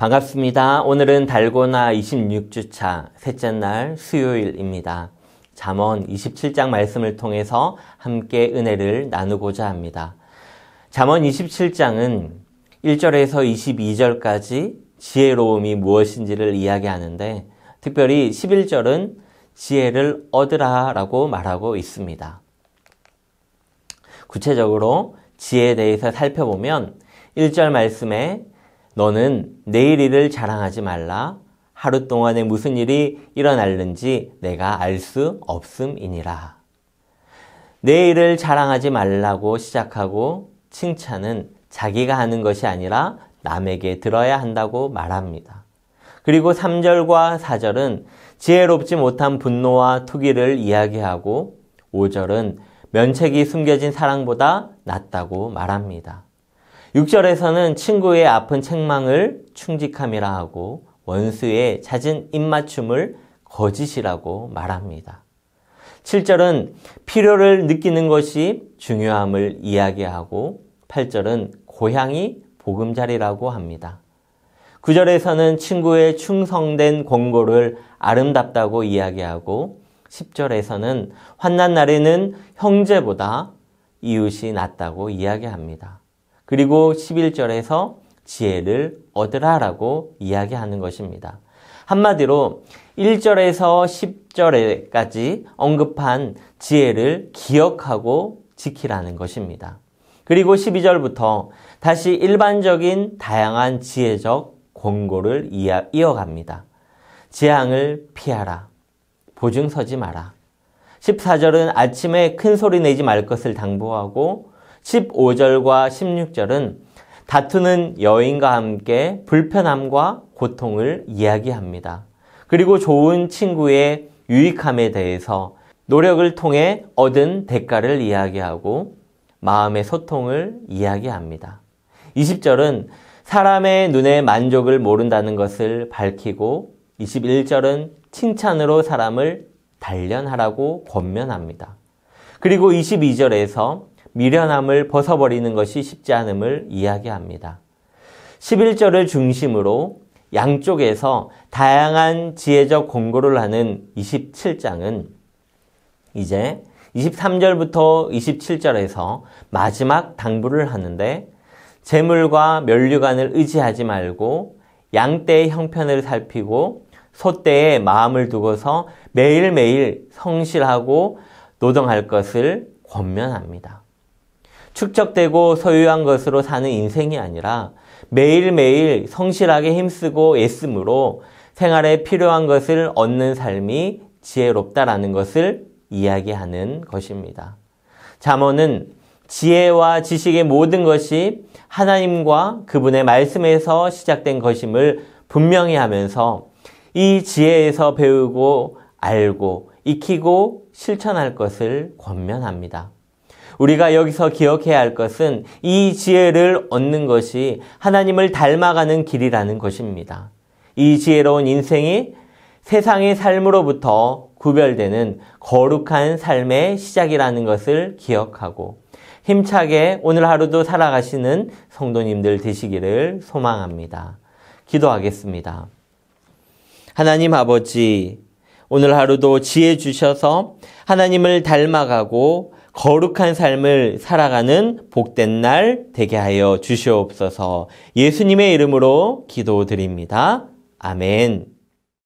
반갑습니다. 오늘은 달고나 26주차 셋째 날 수요일입니다. 잠언 27장 말씀을 통해서 함께 은혜를 나누고자 합니다. 잠언 27장은 1절에서 22절까지 지혜로움이 무엇인지를 이야기하는데 특별히 11절은 지혜를 얻으라라고 말하고 있습니다. 구체적으로 지혜에 대해서 살펴보면 1절 말씀에 너는 내일 일을 자랑하지 말라. 하루 동안에 무슨 일이 일어날는지 내가 알 수 없음이니라. 내일을 자랑하지 말라고 시작하고 칭찬은 자기가 하는 것이 아니라 남에게 들어야 한다고 말합니다. 그리고 3절과 4절은 지혜롭지 못한 분노와 투기를 이야기하고 5절은 면책이 숨겨진 사랑보다 낫다고 말합니다. 6절에서는 친구의 아픈 책망을 충직함이라 하고 원수의 잦은 입맞춤을 거짓이라고 말합니다. 7절은 필요를 느끼는 것이 중요함을 이야기하고 8절은 고향이 보금자리라고 합니다. 9절에서는 친구의 충성된 권고를 아름답다고 이야기하고 10절에서는 환난 날에는 형제보다 이웃이 낫다고 이야기합니다. 그리고 11절에서 지혜를 얻으라라고 이야기하는 것입니다. 한마디로 1절에서 10절까지 언급한 지혜를 기억하고 지키라는 것입니다. 그리고 12절부터 다시 일반적인 다양한 지혜적 권고를 이어, 이어갑니다. 재앙을 피하라. 보증 서지 마라. 14절은 아침에 큰 소리 내지 말 것을 당부하고 15절과 16절은 다투는 여인과 함께 불편함과 고통을 이야기합니다. 그리고 좋은 친구의 유익함에 대해서 노력을 통해 얻은 대가를 이야기하고 마음의 소통을 이야기합니다. 20절은 사람의 눈에 만족을 모른다는 것을 밝히고 21절은 칭찬으로 사람을 단련하라고 권면합니다. 그리고 22절에서 미련함을 벗어버리는 것이 쉽지 않음을 이야기합니다. 11절을 중심으로 양쪽에서 다양한 지혜적 공고를 하는 27장은 이제 23절부터 27절에서 마지막 당부를 하는데 재물과 면류관을 의지하지 말고 양떼의 형편을 살피고 소떼에 마음을 두고서 매일매일 성실하고 노동할 것을 권면합니다. 축적되고 소유한 것으로 사는 인생이 아니라 매일매일 성실하게 힘쓰고 애씀으로 생활에 필요한 것을 얻는 삶이 지혜롭다라는 것을 이야기하는 것입니다. 잠언은 지혜와 지식의 모든 것이 하나님과 그분의 말씀에서 시작된 것임을 분명히 하면서 이 지혜에서 배우고 알고 익히고 실천할 것을 권면합니다. 우리가 여기서 기억해야 할 것은 이 지혜를 얻는 것이 하나님을 닮아가는 길이라는 것입니다. 이 지혜로운 인생이 세상의 삶으로부터 구별되는 거룩한 삶의 시작이라는 것을 기억하고 힘차게 오늘 하루도 살아가시는 성도님들 되시기를 소망합니다. 기도하겠습니다. 하나님 아버지, 오늘 하루도 지혜 주셔서 하나님을 닮아가고 거룩한 삶을 살아가는 복된 날 되게 하여 주시옵소서 예수님의 이름으로 기도드립니다. 아멘.